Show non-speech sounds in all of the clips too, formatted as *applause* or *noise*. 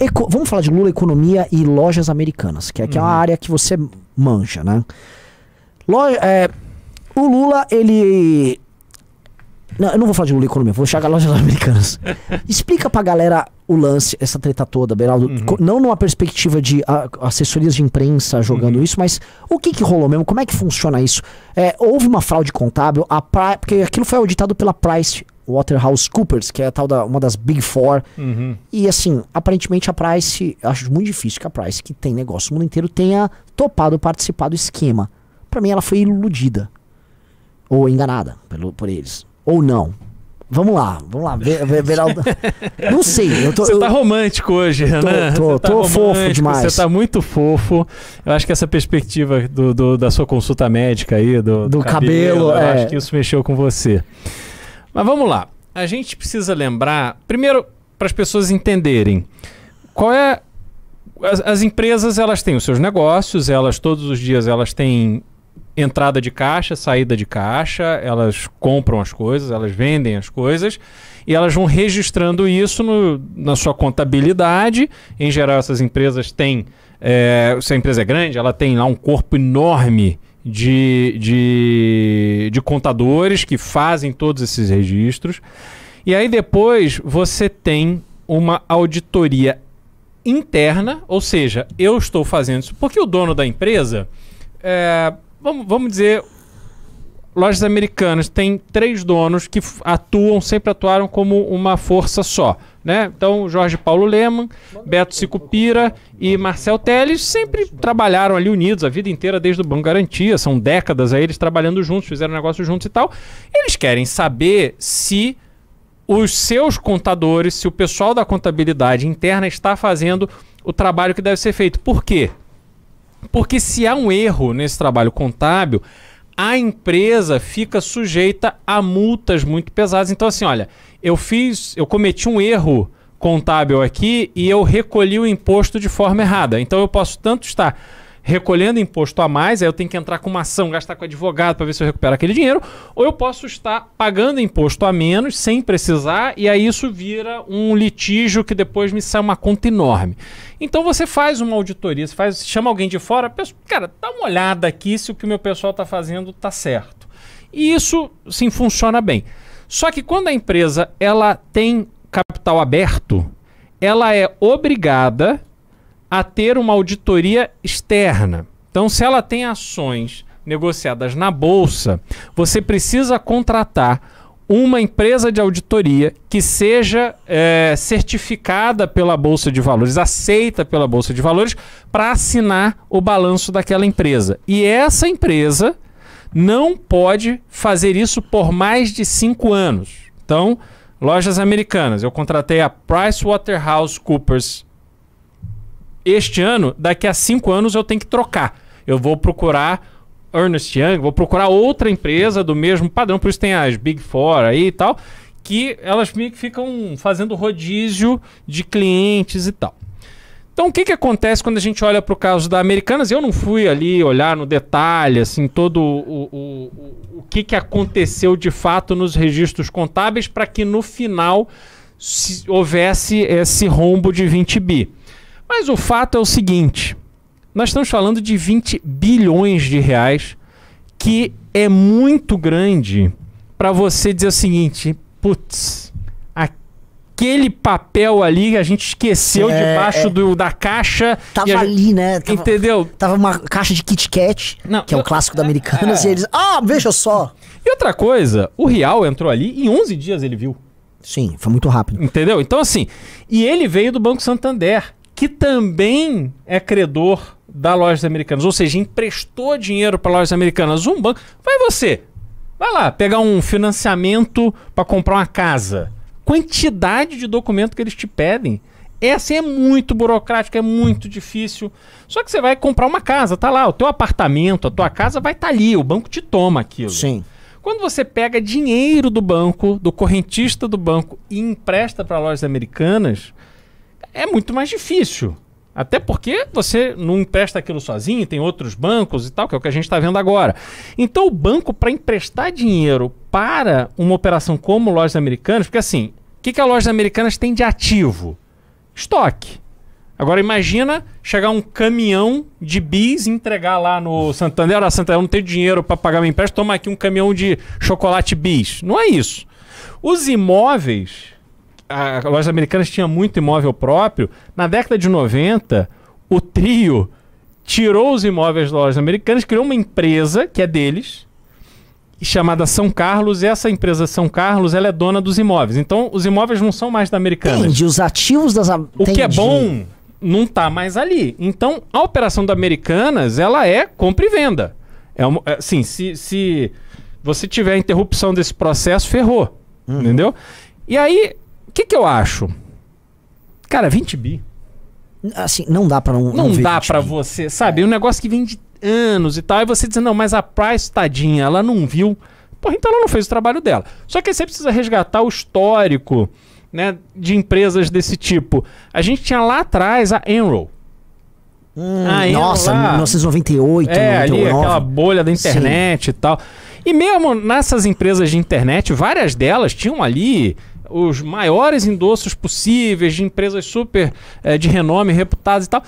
Eco, vamos falar de Lula, economia e lojas americanas, que é, uma uhum. área que você manja, né? Loja, é, o Lula, ele. Não, eu não vou falar de Lula e economia, vou chegar a é lojas *laughs* americanas. Explica pra galera o lance, essa treta toda, Beraldo. Uhum. Não numa perspectiva de a, ah, assessorias de imprensa jogando uhum. isso, mas o que, que rolou mesmo? Como é que funciona isso? É, houve uma fraude contábil, a pra... porque aquilo foi auditado pela Price Coopers, que é a tal da uma das Big Four. Uhum. E assim, aparentemente a Price, acho muito difícil que a Price, que tem negócio no mundo inteiro, tenha topado participar do esquema. Para mim, ela foi iludida ou enganada pelo, por eles ou não. Vamos lá, vamos lá. Ver, ver, ver ao... *laughs* Não sei. Eu tô, você tá romântico hoje, né? Tô, tô, tá tô fofo demais. Você tá muito fofo. Eu acho que essa perspectiva do, do da sua consulta médica aí, do, do, do cabelo, cabelo é... acho que isso mexeu com você. Mas vamos lá. A gente precisa lembrar, primeiro, para as pessoas entenderem, qual é as, as, empresas elas têm os seus negócios, elas todos os dias elas têm entrada de caixa, saída de caixa, elas compram as coisas, elas vendem as coisas e elas vão registrando isso no, na sua contabilidade. Em geral, essas empresas têm, é, se a empresa é grande, ela tem lá um corpo enorme de, de, de contadores que fazem todos esses registros. E aí depois você tem uma auditoria interna, ou seja, eu estou fazendo isso porque o dono da empresa, é, vamos, vamos dizer, lojas americanas tem três donos que atuam, sempre atuaram como uma força só. Né? Então, Jorge Paulo Leman, Beto Sicupira e Marcel Teles sempre trabalharam ali unidos a vida inteira desde o Banco Garantia, são décadas aí eles trabalhando juntos, fizeram negócio juntos e tal. Eles querem saber se os seus contadores, se o pessoal da contabilidade interna está fazendo o trabalho que deve ser feito. Por quê? Porque se há um erro nesse trabalho contábil, a empresa fica sujeita a multas muito pesadas. Então, assim, olha, eu fiz, eu cometi um erro contábil aqui e eu recolhi o imposto de forma errada. Então eu posso tanto estar recolhendo imposto a mais, aí eu tenho que entrar com uma ação, gastar com advogado para ver se eu recupero aquele dinheiro, ou eu posso estar pagando imposto a menos sem precisar e aí isso vira um litígio que depois me sai uma conta enorme. Então você faz uma auditoria, você faz, chama alguém de fora, pensa, cara, dá uma olhada aqui se o que o meu pessoal está fazendo está certo. E isso sim funciona bem. Só que quando a empresa ela tem capital aberto, ela é obrigada a ter uma auditoria externa. Então, se ela tem ações negociadas na bolsa, você precisa contratar uma empresa de auditoria que seja é, certificada pela Bolsa de Valores, aceita pela Bolsa de Valores, para assinar o balanço daquela empresa. E essa empresa não pode fazer isso por mais de cinco anos. Então, lojas americanas. Eu contratei a PricewaterhouseCoopers este ano. Daqui a cinco anos eu tenho que trocar. Eu vou procurar Ernest Young, vou procurar outra empresa do mesmo padrão. Por isso tem as Big Four aí e tal, que elas meio que ficam fazendo rodízio de clientes e tal. Então, o que, que acontece quando a gente olha para o caso da Americanas? Eu não fui ali olhar no detalhe, assim, todo o, o, o, o que, que aconteceu de fato nos registros contábeis para que no final houvesse esse rombo de 20 bi. Mas o fato é o seguinte: nós estamos falando de 20 bilhões de reais, que é muito grande para você dizer o seguinte: putz, aquele papel ali que a gente esqueceu é, debaixo é. Do, da caixa. Tava gente, ali, né? Tava, entendeu? Tava uma caixa de Kit Kat, Não, que é um clássico da Americanas, é. e assim, é. eles. Ah, veja só! E outra coisa, o Real entrou ali e em 11 dias ele viu. Sim, foi muito rápido. Entendeu? Então, assim, e ele veio do Banco Santander, que também é credor da Lojas Americanas, ou seja, emprestou dinheiro para Lojas Americanas, um banco. Vai você, vai lá pegar um financiamento para comprar uma casa quantidade de documento que eles te pedem. É assim, é muito burocrático, é muito difícil. Só que você vai comprar uma casa, tá lá, o teu apartamento, a tua casa vai estar tá ali, o banco te toma aquilo. Sim. Quando você pega dinheiro do banco, do correntista do banco e empresta para lojas americanas, é muito mais difícil. Até porque você não empresta aquilo sozinho, tem outros bancos e tal, que é o que a gente está vendo agora. Então, o banco, para emprestar dinheiro para uma operação como lojas americanas, porque assim, o que, que a loja americana tem de ativo? Estoque. Agora imagina chegar um caminhão de bis entregar lá no Santander, olha, Santander, eu não tenho dinheiro para pagar meu empréstimo, toma aqui um caminhão de chocolate bis. Não é isso. Os imóveis, a loja americana tinha muito imóvel próprio. Na década de 90, o trio tirou os imóveis da loja americana, criou uma empresa que é deles, chamada São Carlos, e essa empresa São Carlos ela é dona dos imóveis. Então, os imóveis não são mais da Americanas. Entendi, os ativos das... O que é bom não está mais ali. Então, a operação da Americanas, ela é compra e venda. É uma, assim, se, se você tiver a interrupção desse processo, ferrou. Uhum. Entendeu? E aí, o que, que eu acho? Cara, 20 bi. Assim, não dá para não. Não, não dá para você, sabe? É um negócio que vem anos e tal. E você diz, não, mas a Price, tadinha, ela não viu. Porra, então ela não fez o trabalho dela. Só que aí você precisa resgatar o histórico né, de empresas desse tipo. A gente tinha lá atrás a Enroll. Hum, nossa, lá, 1998, é, 99. Ali, aquela bolha da internet Sim. e tal. E mesmo nessas empresas de internet, várias delas tinham ali os maiores endossos possíveis de empresas super é, de renome, reputadas e tal.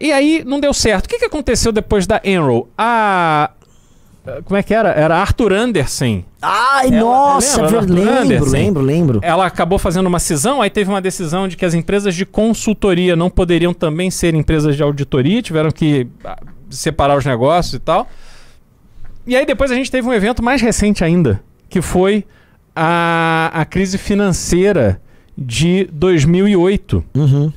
E aí não deu certo. O que, que aconteceu depois da Enroll? A. Eh, como é que era? Era Arthur Andersen. Ai, ela, nossa, lembra? lembro, Anderson. lembro, lembro. Ela acabou fazendo uma cisão, aí teve uma decisão de que as empresas de consultoria não poderiam também ser empresas de auditoria, tiveram que ah, separar os negócios e tal. E aí depois a gente teve um evento mais recente ainda, que foi a, a crise financeira de 2008. Uhum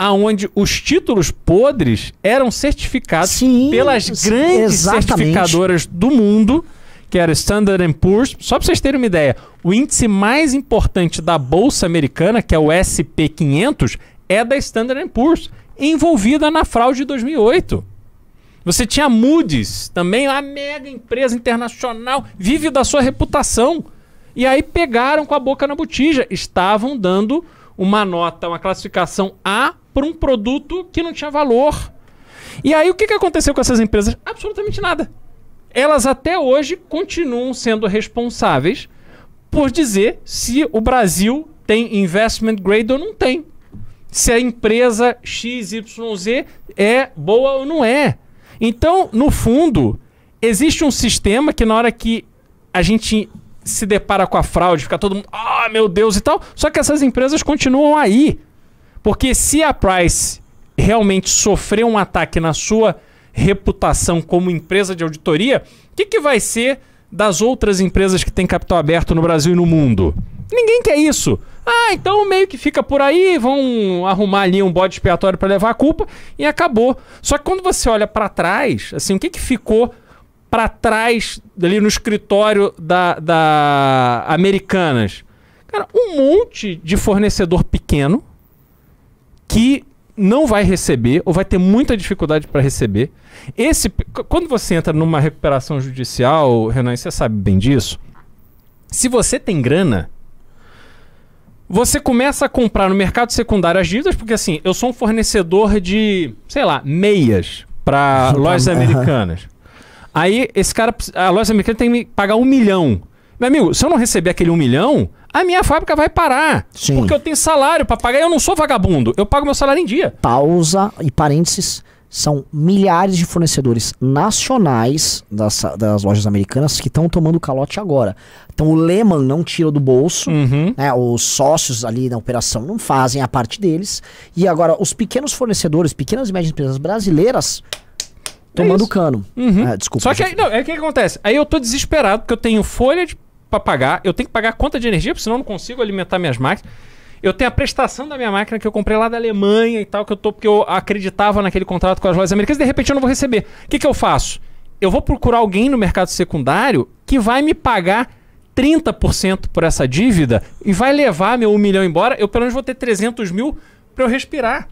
aonde os títulos podres eram certificados Sim, pelas grandes certificadoras do mundo, que era Standard Poor's. Só para vocês terem uma ideia, o índice mais importante da bolsa americana, que é o S&P 500, é da Standard Poor's, envolvida na fraude de 2008. Você tinha Moody's, também lá mega empresa internacional, vive da sua reputação. E aí pegaram com a boca na botija, estavam dando uma nota, uma classificação A por um produto que não tinha valor. E aí o que, que aconteceu com essas empresas? Absolutamente nada. Elas até hoje continuam sendo responsáveis por dizer se o Brasil tem investment grade ou não tem. Se a empresa XYZ é boa ou não é. Então, no fundo, existe um sistema que na hora que a gente se depara com a fraude, fica todo mundo, ah, oh, meu Deus e tal, só que essas empresas continuam aí. Porque se a Price realmente sofrer um ataque na sua reputação como empresa de auditoria, o que, que vai ser das outras empresas que têm capital aberto no Brasil e no mundo? Ninguém quer isso. Ah, então meio que fica por aí, vão arrumar ali um bode expiatório para levar a culpa e acabou. Só que quando você olha para trás, assim, o que, que ficou para trás ali no escritório da, da Americanas? Cara, um monte de fornecedor pequeno que não vai receber ou vai ter muita dificuldade para receber. Esse, quando você entra numa recuperação judicial, Renan, você sabe bem disso. Se você tem grana, você começa a comprar no mercado secundário as dívidas, porque assim, eu sou um fornecedor de, sei lá, meias para *laughs* lojas americanas. Aí esse cara, a loja americana tem que pagar um milhão. Meu amigo, se eu não receber aquele um milhão, a minha fábrica vai parar. Sim. Porque eu tenho salário para pagar, eu não sou vagabundo, eu pago meu salário em dia. Pausa e parênteses. São milhares de fornecedores nacionais das, das lojas americanas que estão tomando calote agora. Então o Lehman não tira do bolso, uhum. né, os sócios ali na operação não fazem a parte deles. E agora os pequenos fornecedores, pequenas e médias empresas brasileiras é tomando é cano. Uhum. É, desculpa. Só que aí, não, é o que acontece. Aí eu tô desesperado porque eu tenho folha de para pagar, eu tenho que pagar a conta de energia, porque senão eu não consigo alimentar minhas máquinas. Eu tenho a prestação da minha máquina que eu comprei lá da Alemanha e tal, que eu tô porque eu acreditava naquele contrato com as lojas americanas, e de repente eu não vou receber. O que, que eu faço? Eu vou procurar alguém no mercado secundário que vai me pagar 30% por essa dívida e vai levar meu 1 milhão embora. Eu pelo menos vou ter 300 mil para eu respirar.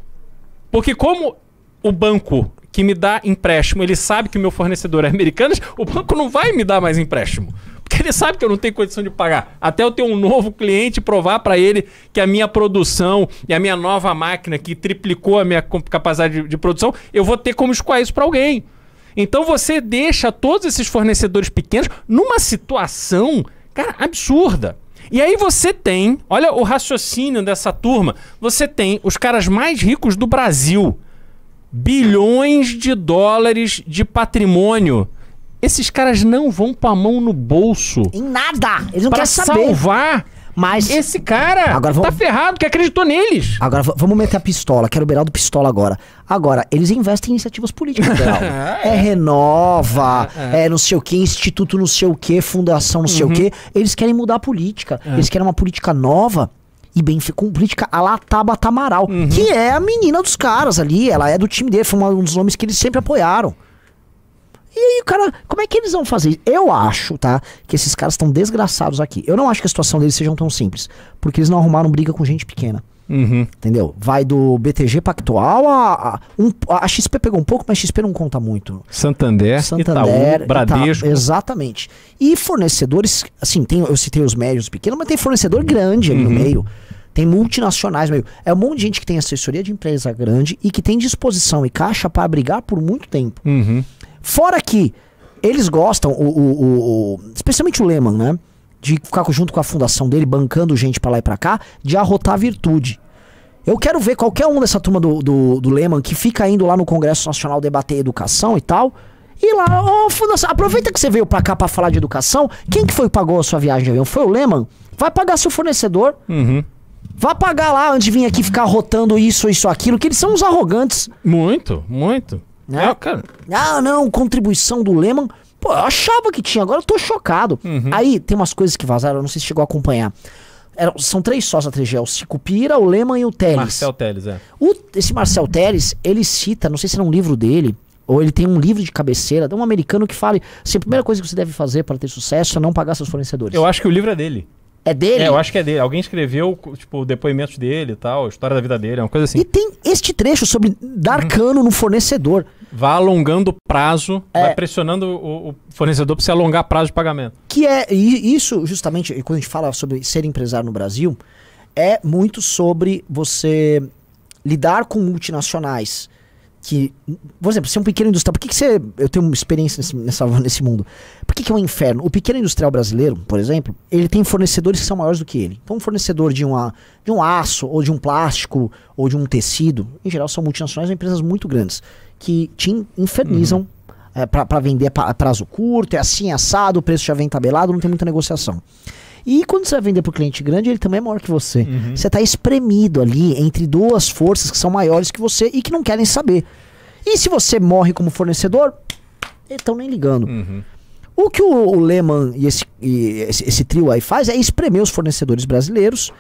Porque como o banco que me dá empréstimo, ele sabe que o meu fornecedor é americano, *laughs* o banco não vai me dar mais empréstimo. Porque ele sabe que eu não tenho condição de pagar. Até eu ter um novo cliente provar para ele que a minha produção e a minha nova máquina que triplicou a minha capacidade de, de produção, eu vou ter como escoar isso para alguém. Então você deixa todos esses fornecedores pequenos numa situação, cara, absurda. E aí você tem, olha o raciocínio dessa turma, você tem os caras mais ricos do Brasil, bilhões de dólares de patrimônio esses caras não vão com a mão no bolso. Em nada. Eles não querem saber. salvar mas. Esse cara agora tá vamos, tá ferrado, que acreditou neles. Agora vamos meter a pistola, quero o Beraldo pistola agora. Agora, eles investem em iniciativas políticas, *laughs* Beraldo. É, é, renova, é, é. não sei o que, instituto não sei o que, fundação não sei uhum. o que. Eles querem mudar a política. É. Eles querem uma política nova e bem com política a Lataba Tamaral, uhum. que é a menina dos caras ali, ela é do time dele, foi um dos nomes que eles sempre apoiaram. E aí, cara, como é que eles vão fazer isso? Eu acho, tá? Que esses caras estão desgraçados aqui. Eu não acho que a situação deles seja tão simples. Porque eles não arrumaram briga com gente pequena. Uhum. Entendeu? Vai do BTG Pactual a. A, um, a, XP pegou um pouco, mas XP não conta muito. Santander, Santander Itaú, Bradesco. Ita, exatamente. E fornecedores, assim, tem, eu citei os médios pequenos, mas tem fornecedor uhum. grande ali uhum. no meio. Tem multinacionais meio. É um monte de gente que tem assessoria de empresa grande e que tem disposição e caixa para brigar por muito tempo. Uhum. Fora que eles gostam, o, o, o, o especialmente o Lehman, né? De ficar junto com a fundação dele, bancando gente para lá e pra cá, de arrotar a virtude. Eu quero ver qualquer um dessa turma do, do, do Lehman que fica indo lá no Congresso Nacional debater educação e tal. E lá, ô oh, fundação, aproveita que você veio pra cá pra falar de educação. Quem que foi que pagou a sua viagem de avião? Foi o Lehman? Vai pagar seu fornecedor. Uhum. Vai pagar lá antes de vir aqui ficar rotando isso, isso, aquilo, que eles são uns arrogantes. Muito, muito. Né? Ah, cara. Ah, não, contribuição do Lehman. Pô, eu achava que tinha, agora eu tô chocado. Uhum. Aí tem umas coisas que vazaram, eu não sei se chegou a acompanhar. Era, são três sócios da 3G, o Cicupira, o Lehman e o Teles. Marcel Teles, é. O, esse Marcel Teles, ele cita, não sei se era um livro dele, ou ele tem um livro de cabeceira, de um americano que fale assim, a primeira coisa que você deve fazer para ter sucesso é não pagar seus fornecedores. Eu acho que o livro é dele. É dele? É, eu acho que é dele. Alguém escreveu, tipo, depoimentos dele e tal, a história da vida dele, é uma coisa assim. E tem este trecho sobre dar uhum. cano no fornecedor. Vai alongando o prazo, é... vai pressionando o, o fornecedor para se alongar prazo de pagamento. Que é, isso justamente, quando a gente fala sobre ser empresário no Brasil, é muito sobre você lidar com multinacionais que, por exemplo, você é um pequeno industrial, por que, que você. Eu tenho experiência nesse, nessa, nesse mundo. Por que, que é um inferno? O pequeno industrial brasileiro, por exemplo, ele tem fornecedores que são maiores do que ele. Então, um fornecedor de, uma, de um aço, ou de um plástico, ou de um tecido, em geral são multinacionais ou empresas muito grandes, que te infernizam uhum. é, eh, para vender a prazo curto, é assim, assado, o preço já vem tabelado, não tem muita negociação. E quando você vai vender para o cliente grande, ele também é maior que você. Uhum. Você está espremido ali entre duas forças que são maiores que você e que não querem saber. E se você morre como fornecedor, eles estão nem ligando. Uhum. O que o, o Lehman e, esse, e esse, esse, trio aí faz é espremer os fornecedores brasileiros.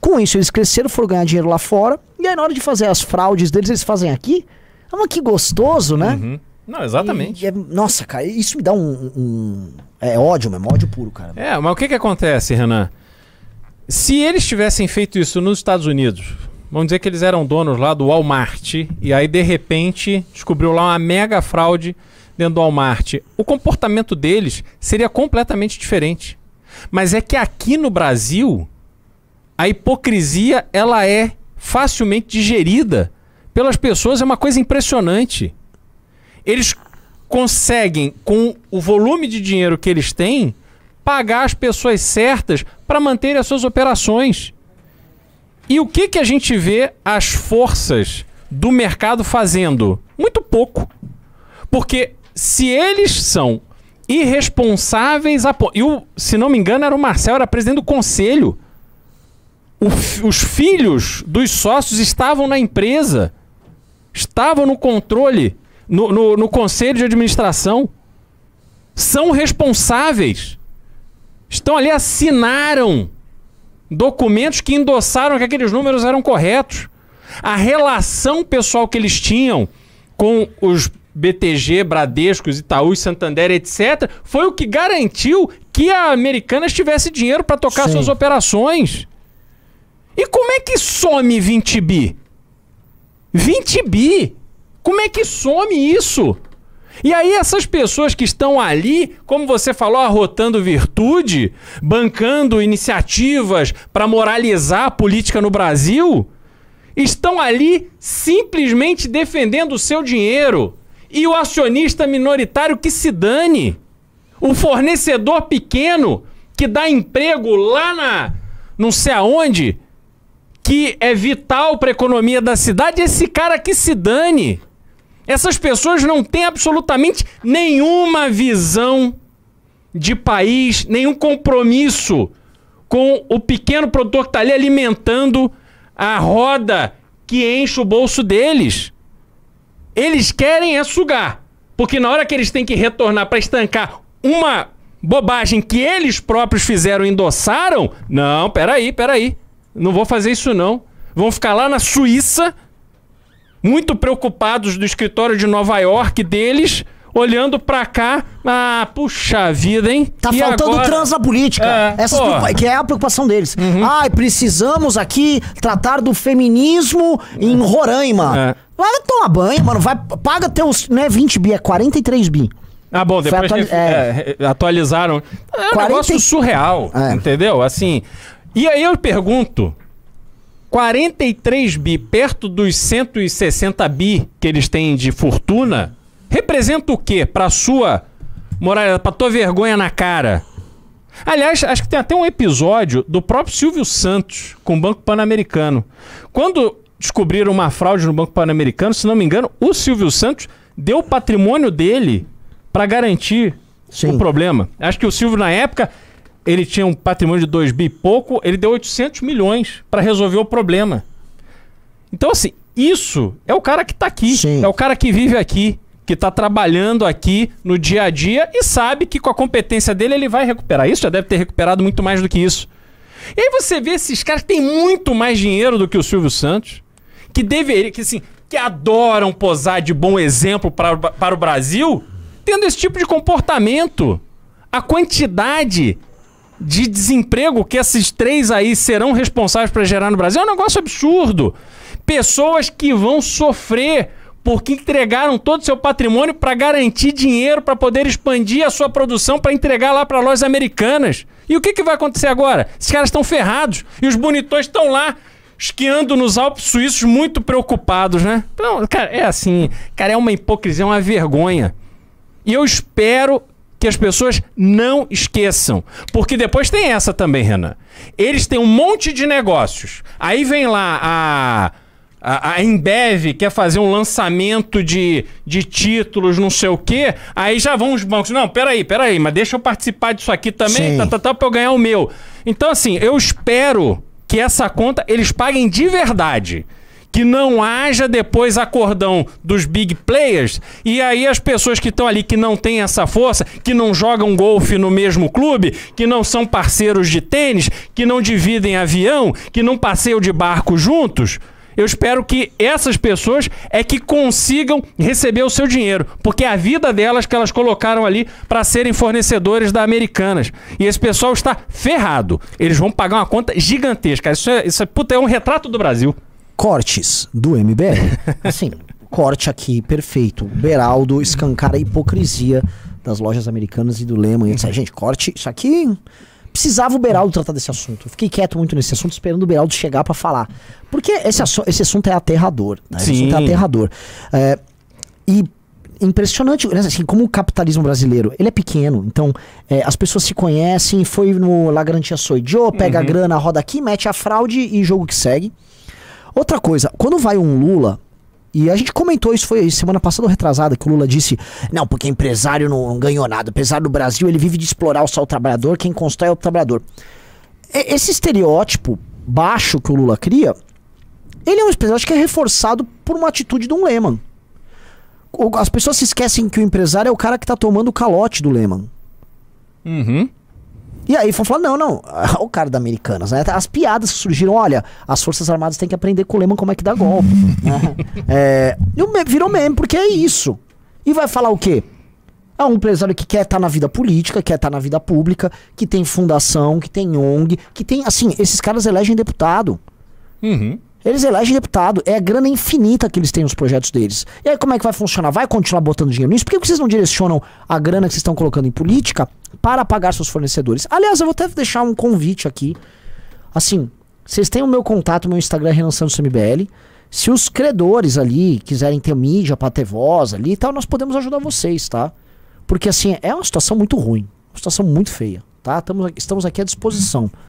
Com isso, eles cresceram, foram ganhar dinheiro lá fora. E aí, na hora de fazer as fraudes deles, eles fazem aqui. Ah, que gostoso, né? Uhum. Não, exatamente. É, nossa, cara, isso me dá um, um. é ódio mesmo, ódio puro, cara. É, mas o que, que acontece, Renan? Se eles tivessem feito isso nos Estados Unidos, vamos dizer que eles eram donos lá do Walmart, e aí de repente descobriu lá uma mega fraude dentro do Walmart, o comportamento deles seria completamente diferente. Mas é que aqui no Brasil, a hipocrisia ela é facilmente digerida pelas pessoas, é uma coisa impressionante eles conseguem, com o volume de dinheiro que eles têm, pagar as pessoas certas para manter as suas operações. E o que, que a gente vê as forças do mercado fazendo? Muito pouco. Porque se eles são irresponsáveis a. E o, se não me engano, era o Marcel, era presidente do conselho. O, os filhos dos sócios estavam na empresa, estavam no controle no, no, no conselho de administração, são responsáveis. Estão ali, assinaram documentos que endossaram que aqueles números eram corretos. A relação pessoal que eles tinham com os BTG, Bradescos, Itaú, Santander, etc., foi o que garantiu que a americana tivesse dinheiro para tocar Sim. suas operações. E como é que some 20 bi? 20 bi! Como é que some isso? E aí essas pessoas que estão ali, como você falou, arrotando virtude, bancando iniciativas para moralizar a política no Brasil, estão ali simplesmente defendendo o seu dinheiro. E o acionista minoritário que se dane. O fornecedor pequeno que dá emprego lá na não sei aonde, que é vital para a economia da cidade, esse cara que se dane. Essas pessoas não têm absolutamente nenhuma visão de país, nenhum compromisso com o pequeno produtor que está ali alimentando a roda que enche o bolso deles. Eles querem é sugar. Porque na hora que eles têm que retornar para estancar uma bobagem que eles próprios fizeram endossaram, não, peraí, peraí. Não vou fazer isso não. Vão ficar lá na Suíça muito preocupados do escritório de Nova York deles, olhando pra cá. Ah, puxa vida, hein? Tá e faltando agora? trans política. É, que é a preocupação deles. Uhum. Ai, precisamos aqui tratar do feminismo em Roraima. É. Vai tomar banho, mano. Vai, paga teus. Não é 20 bi, é 43 bi. Ah, bom, depois atuali é, é, atualizaram. É um 40... negócio surreal, é. entendeu? Assim. E aí eu pergunto, 43 bi, perto dos 160 bi que eles têm de fortuna, representa o quê para sua moral, para tua vergonha na cara? Aliás, acho que tem até um episódio do próprio Silvio Santos com o Banco Pan-Americano. Quando descobriram uma fraude no Banco Pan-Americano, se não me engano, o Silvio Santos deu o patrimônio dele para garantir Sim. o problema. Acho que o Silvio, na época, ele tinha um patrimônio de 2 bi pouco, ele deu 800 milhões para resolver o problema. Então, assim, isso é o cara que está aqui, Sim. é o cara que vive aqui, que está trabalhando aqui no dia a dia e sabe que com a competência dele ele vai recuperar. Isso já deve ter recuperado muito mais do que isso. E aí você vê esses caras que têm muito mais dinheiro do que o Silvio Santos, que deveria, que assim, que adoram posar de bom exemplo para o Brasil, tendo esse tipo de comportamento. A quantidade de desemprego que esses três aí serão responsáveis para gerar no Brasil é um negócio absurdo. Pessoas que vão sofrer porque entregaram todo o seu patrimônio para garantir dinheiro para poder expandir a sua produção para entregar lá para lojas americanas. E o que, que vai acontecer agora? Esses caras estão ferrados e os bonitões estão lá esquiando nos Alpes suíços muito preocupados, né? Então, cara, é assim, cara, é uma hipocrisia, é uma vergonha. E eu espero que as pessoas não esqueçam. Porque depois tem essa também, Renan. Eles têm um monte de negócios. Aí vem lá a. A, Embev quer fazer um lançamento de, de títulos, não sei o quê, aí já vão os bancos. Não, peraí, peraí, mas deixa eu participar disso aqui também, Sim. tá, tá, tá, pra eu ganhar o meu. Então, assim, eu espero que essa conta eles paguem de verdade que não haja depois acordão dos big players e aí as pessoas que estão ali que não têm essa força, que não jogam golfe no mesmo clube, que não são parceiros de tênis, que não dividem avião, que não passeiam de barco juntos. Eu espero que essas pessoas é que consigam receber o seu dinheiro, porque é a vida delas que elas colocaram ali para serem fornecedores da Americanas. E esse pessoal está ferrado. Eles vão pagar uma conta gigantesca. Isso é, isso é, puta, é um retrato do Brasil cortes do MBL. *laughs* Assim, corte aqui, perfeito. Beraldo escancara a hipocrisia das lojas americanas e do Lehman. E disse, uhum. gente, corte isso aqui. Precisava o Beraldo tratar desse assunto. fiquei quieto muito nesse assunto, esperando o Beraldo chegar para falar. Porque esse, esse assunto é aterrador. Né? Esse assunto é aterrador. É, e impressionante, né, assim, como o capitalismo brasileiro, ele é pequeno, então é, as pessoas se conhecem, foi no La Garantia Soidio pega uhum. a grana, roda aqui, mete a fraude e jogo que segue. Outra coisa, quando vai um Lula, e a gente comentou isso, foi semana passada ou retrasada, que o Lula disse: não, porque empresário não, ganhou nada. apesar do Brasil ele vive de explorar só o trabalhador, quem constrói é o trabalhador. Esse estereótipo baixo que o Lula cria, ele é um empresário que é reforçado por uma atitude de um Lehman. As pessoas se esquecem que o empresário é o cara que está tomando o calote do Lehman. Uhum. E aí foram falar, não, não, *laughs* o cara da Americanas, né? As piadas que surgiram, olha, as Forças Armadas têm que aprender com o Lehman como é que dá golpe. *laughs* né? é, virou meme, porque é isso. E vai falar o quê? É um empresário que quer estar tá na vida política, quer estar tá na vida pública, que tem fundação, que tem ONG, que tem, assim, esses caras elegem deputado. Uhum. Eles elegem deputado, é a grana infinita que eles têm nos projetos deles. E aí como é que vai funcionar? Vai continuar botando dinheiro nisso? Por que vocês não direcionam a grana que vocês estão colocando em política para pagar seus fornecedores? Aliás, eu vou até deixar um convite aqui. Assim, vocês têm o meu contato, meu Instagram, Renan Santos MBL. Se os credores ali quiserem ter mídia para ter voz ali e tal, nós podemos ajudar vocês, tá? Porque assim, é uma situação muito ruim, uma situação muito feia, tá? Estamos aqui à disposição.